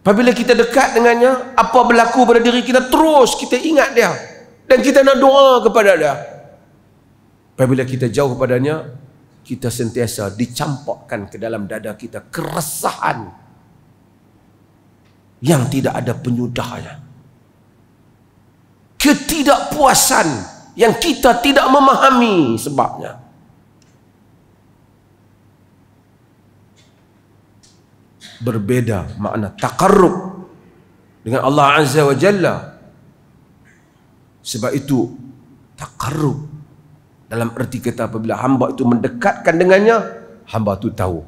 Apabila kita dekat dengannya, apa berlaku pada diri kita terus kita ingat dia dan kita nak doa kepada dia. Apabila kita jauh padanya, kita sentiasa dicampakkan ke dalam dada kita keresahan yang tidak ada penyudahnya. Ketidakpuasan yang kita tidak memahami sebabnya. berbeda makna taqarrub dengan Allah Azza wa Jalla sebab itu taqarrub dalam erti kata apabila hamba itu mendekatkan dengannya hamba itu tahu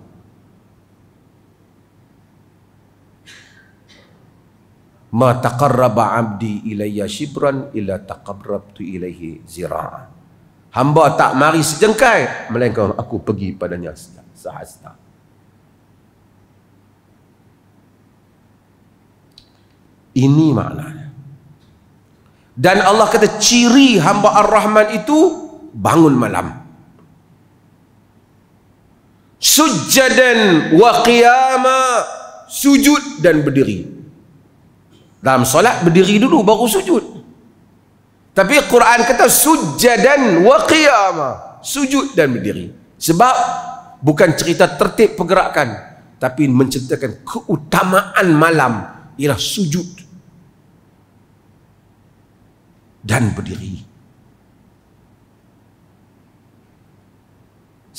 ma taqarraba abdi ilayya shibran illa taqabrabtu ilayhi zira'an hamba tak mari sejengkai melainkan aku pergi padanya sehasta sah- sah- sah- Ini maknanya. Dan Allah kata ciri hamba Ar-Rahman itu bangun malam. Sujudan wa qiyama sujud dan berdiri. Dalam solat berdiri dulu baru sujud. Tapi Quran kata sujudan wa qiyama sujud dan berdiri. Sebab bukan cerita tertib pergerakan tapi menceritakan keutamaan malam ialah sujud dan berdiri.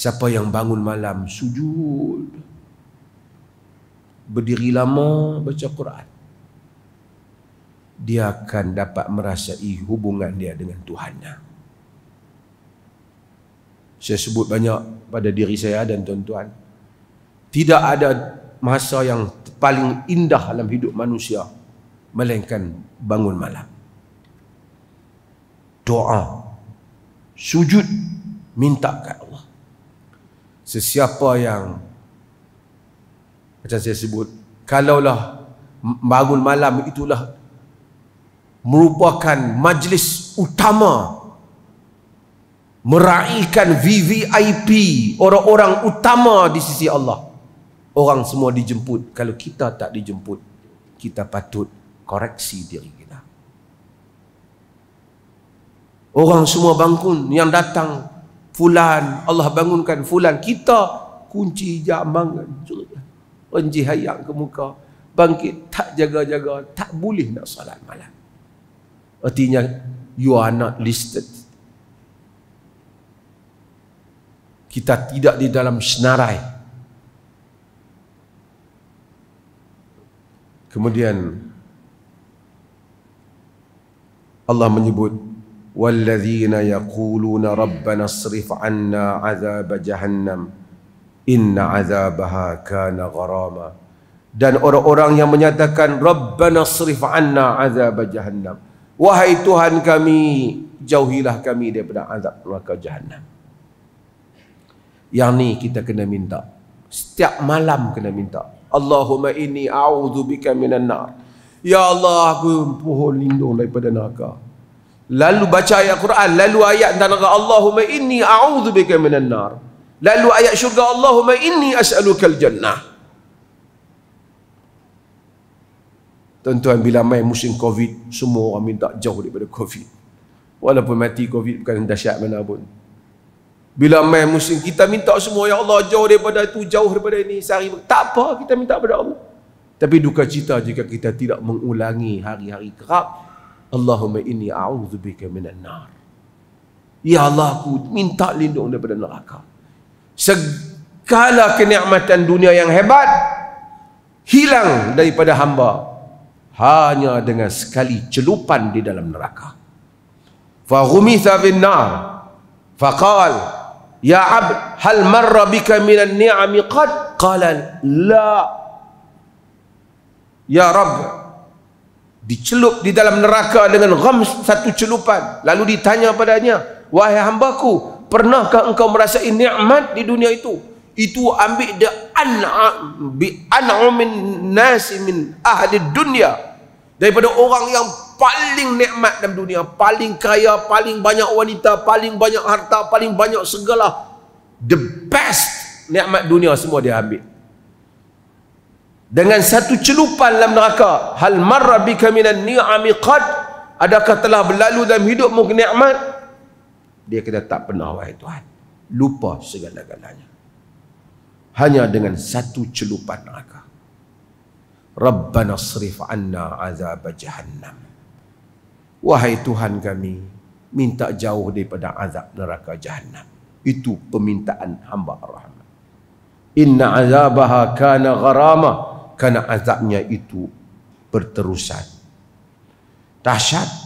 Siapa yang bangun malam sujud berdiri lama baca Quran dia akan dapat merasai hubungan dia dengan Tuhannya. Saya sebut banyak pada diri saya dan tuan-tuan. Tidak ada masa yang paling indah dalam hidup manusia melainkan bangun malam doa sujud minta ke Allah sesiapa yang macam saya sebut kalaulah bangun malam itulah merupakan majlis utama meraihkan VVIP orang-orang utama di sisi Allah orang semua dijemput kalau kita tak dijemput kita patut koreksi diri kita Orang semua bangun yang datang fulan Allah bangunkan fulan kita kunci jambangan penji hayat ke muka bangkit tak jaga-jaga tak boleh nak salat malam artinya you are not listed kita tidak di dalam senarai kemudian Allah menyebut والذين يقولون ربنا اصرف عنا عذاب جهنم إن عذابها كان غراما dan orang-orang yang menyatakan Rabbana srif anna azab jahannam Wahai Tuhan kami Jauhilah kami daripada azab neraka jahannam Yang ni kita kena minta Setiap malam kena minta Allahumma ini a'udhu bika minan nar Ya Allah aku mohon lindung daripada neraka Lalu baca ayat Quran, lalu ayat tentang Allahumma inni a'udzubika minan nar. Lalu ayat syurga Allahumma inni asalukal jannah Tuan-tuan bila mai musim Covid, semua orang minta jauh daripada Covid. Walaupun mati Covid bukan dahsyat mana pun. Bila mai musim kita minta semua ya Allah jauh daripada itu, jauh daripada ini, sehari tak apa kita minta pada Allah. Tapi duka cita jika kita tidak mengulangi hari-hari kerap Allahumma inni a'udzubika minan nar. Ya Allah, aku minta lindung daripada neraka. Segala kenikmatan dunia yang hebat hilang daripada hamba hanya dengan sekali celupan di dalam neraka. Fa ghumitha bin nar. Fa "Ya abd, hal marra bika min an-ni'ami "La. Ya Rabb, dicelup di dalam neraka dengan gham satu celupan lalu ditanya padanya wahai hambaku pernahkah engkau merasai nikmat di dunia itu itu ambil de an'am bi an'amin nas min ahli dunia daripada orang yang paling nikmat dalam dunia paling kaya paling banyak wanita paling banyak harta paling banyak segala the best nikmat dunia semua dia ambil dengan satu celupan dalam neraka hal marra bika minan ni'ami qad adakah telah berlalu dalam hidupmu nikmat dia kata tak pernah wahai tuhan lupa segala-galanya hanya dengan satu celupan neraka rabbana srif anna azab jahannam wahai tuhan kami minta jauh daripada azab neraka jahannam itu permintaan hamba Allah. inna azabaha kana gharamah Karena azabnya itu berterusan. Dahsyat.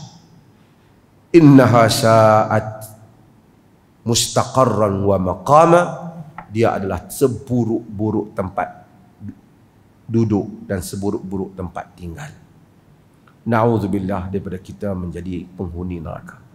inna hasaat mustaqarran wa maqama. Dia adalah seburuk-buruk tempat duduk dan seburuk-buruk tempat tinggal. Na'udzubillah daripada kita menjadi penghuni neraka.